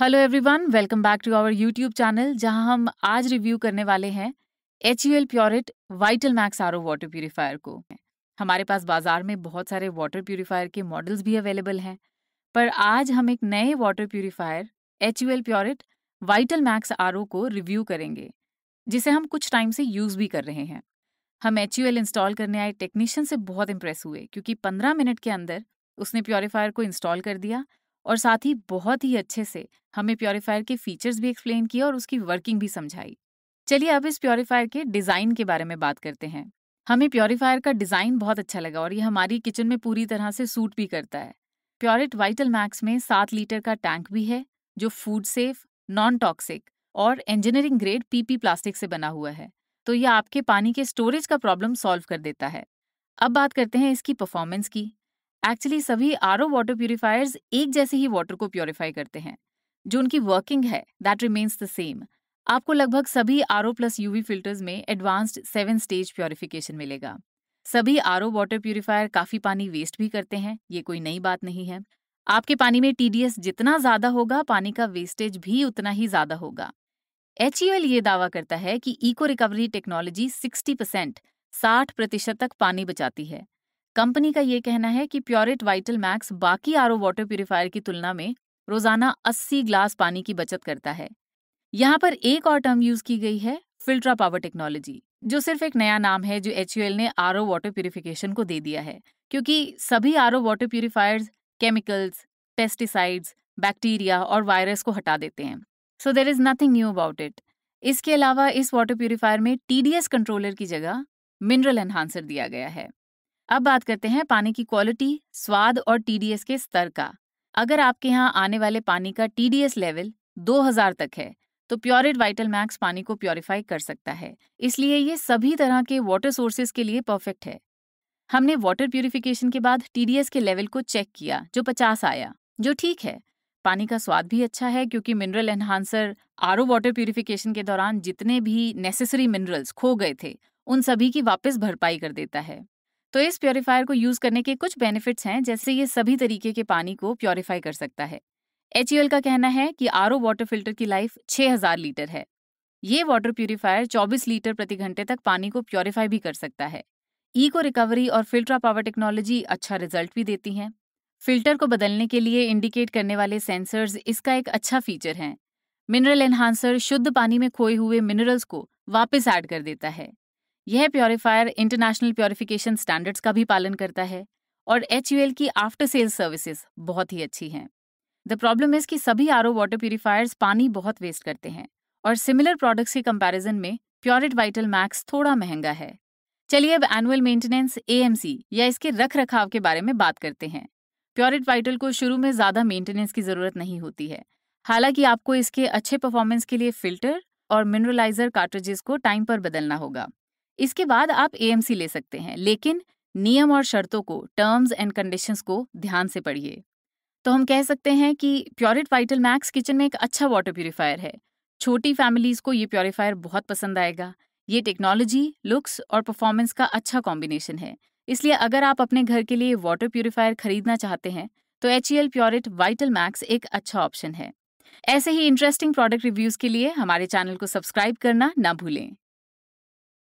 hello everyone welcome back to our YouTube channel जहां हम आज रिव्यू करने वाले हैं H U L Pureit vital max R water purifier को हमारे पास बाजार में बहुत सारे वाटर प्योरीफायर के मॉडल्स भी अवेलेबल हैं पर आज हम एक नए water purifier H U L Pureit vital max R को रिव्यू करेंगे जिसे हम कुछ टाइम से यूज़ भी कर रहे हैं हम एच यू एल इंस्टॉल करने आए टेक्नीशियन से बहुत इंप्रेस हुए क्योंकि पंद्रह मिनट के अंदर उसने प्योरीफायर को इंस्टॉल कर दिया और साथ ही बहुत ही अच्छे से हमें प्योरीफायर के फीचर्स भी एक्सप्लेन किए और उसकी वर्किंग भी समझाई चलिए अब इस प्योरीफायर के डिज़ाइन के बारे में बात करते हैं हमें प्योरीफायर का डिज़ाइन बहुत अच्छा लगा और ये हमारी किचन में पूरी तरह से सूट भी करता है प्योरिट वाइटल मैक्स में सात लीटर का टैंक भी है जो फूड सेफ नॉन टॉक्सिक और इंजीनियरिंग ग्रेड पीपी प्लास्टिक से बना हुआ है तो यह आपके पानी के स्टोरेज का प्रॉब्लम सॉल्व कर देता है अब बात करते हैं इसकी परफॉर्मेंस की एक्चुअली सभी आर ओ वाटर प्योरीफायर्स एक जैसे ही वाटर को प्योरीफाई करते हैं जो उनकी वर्किंग है दैट रिमेन्स द सेम आपको लगभग सभी R O plus UV filters में एडवांस्ड सेवन स्टेज प्योरिफिकेशन मिलेगा सभी आर ओ वाटर प्योरीफायर काफ़ी पानी वेस्ट भी करते हैं ये कोई नई बात नहीं है आपके पानी में टी जितना ज़्यादा होगा पानी का वेस्टेज भी उतना ही ज़्यादा होगा एच एल ये दावा करता है कि इको रिकवरी टेक्नोलॉजी 60 परसेंट साठ प्रतिशत तक पानी बचाती है कंपनी का ये कहना है कि प्योरिट वाइटल मैक्स बाकी आर वाटर प्योरीफायर की तुलना में रोजाना 80 ग्लास पानी की बचत करता है यहाँ पर एक और टर्म यूज की गई है फिल्ट्रा पावर टेक्नोलॉजी जो सिर्फ एक नया नाम है जो एच ने आर वाटर प्योरीफिकेशन को दे दिया है क्योंकि सभी R water purifiers chemicals pesticides bacteria और वायरस को हटा देते हैं so there is nothing new about it इसके अलावा इस वाटर प्योरीफायर में टी कंट्रोलर की जगह मिनरल एनहांसर दिया गया है अब बात करते हैं पानी की क्वालिटी स्वाद और टीडीएस के स्तर का अगर आपके यहाँ आने वाले पानी का टीडीएस लेवल 2000 तक है तो प्योरिड वाइटल मैक्स पानी को प्योरीफाई कर सकता है इसलिए ये सभी तरह के वाटर सोर्सेज के लिए परफेक्ट है हमने वाटर प्योरीफिकेशन के बाद टीडीएस के लेवल को चेक किया जो 50 आया जो ठीक है पानी का स्वाद भी अच्छा है क्योंकि mineral enhancer R water purification के दौरान जितने भी नेसेसरी मिनरल्स खो गए थे उन सभी की वापस भरपाई कर देता है तो इस प्योरीफायर को यूज करने के कुछ बेनिफिट्स हैं जैसे ये सभी तरीके के पानी को प्योरीफाई कर सकता है एच e का कहना है कि आर वाटर फिल्टर की लाइफ 6000 लीटर है ये वाटर प्योरीफायर 24 लीटर प्रति घंटे तक पानी को प्योरीफाई भी कर सकता है ईको रिकवरी और फिल्ट्रा पावर टेक्नोलॉजी अच्छा रिजल्ट भी देती हैं फिल्टर को बदलने के लिए इंडिकेट करने वाले सेंसर्स इसका एक अच्छा फीचर हैं मिनरल एनहांसर शुद्ध पानी में खोए हुए मिनरल्स को वापस ऐड कर देता है यह प्योरीफायर इंटरनेशनल प्योरीफिकेशन स्टैंडर्ड्स का भी पालन करता है और एच की आफ्टर सेल सर्विसेज बहुत ही अच्छी हैं द प्रॉब्लम इज कि सभी आर वाटर प्योरीफायर्स पानी बहुत वेस्ट करते हैं और सिमिलर प्रोडक्ट्स के कंपैरिजन में प्योरिट वाइटल मैक्स थोड़ा महंगा है चलिए अब एनुअल मेंटेनेंस ए या इसके रख रखाव के बारे में बात करते हैं प्योरिट वाइटल को शुरू में ज़्यादा मेंटेनेंस की ज़रूरत नहीं होती है हालांकि आपको इसके अच्छे परफॉर्मेंस के लिए फिल्टर और मिनरलाइजर कार्ट्रेजेस को टाइम पर बदलना होगा इसके बाद आप एएमसी ले सकते हैं लेकिन नियम और शर्तों को टर्म्स एंड कंडीशंस को ध्यान से पढ़िए तो हम कह सकते हैं कि प्योरिट वाइटल मैक्स किचन में एक अच्छा वाटर प्योरीफायर है छोटी फैमिलीज़ को ये प्योरीफायर बहुत पसंद आएगा ये टेक्नोलॉजी लुक्स और परफॉर्मेंस का अच्छा कॉम्बिनेशन है इसलिए अगर आप अपने घर के लिए वाटर प्योरीफायर खरीदना चाहते हैं तो H E L Pureit vital max एक अच्छा ऑप्शन है ऐसे ही इंटरेस्टिंग प्रोडक्ट रिव्यूज़ के लिए हमारे चैनल को सब्सक्राइब करना ना भूलें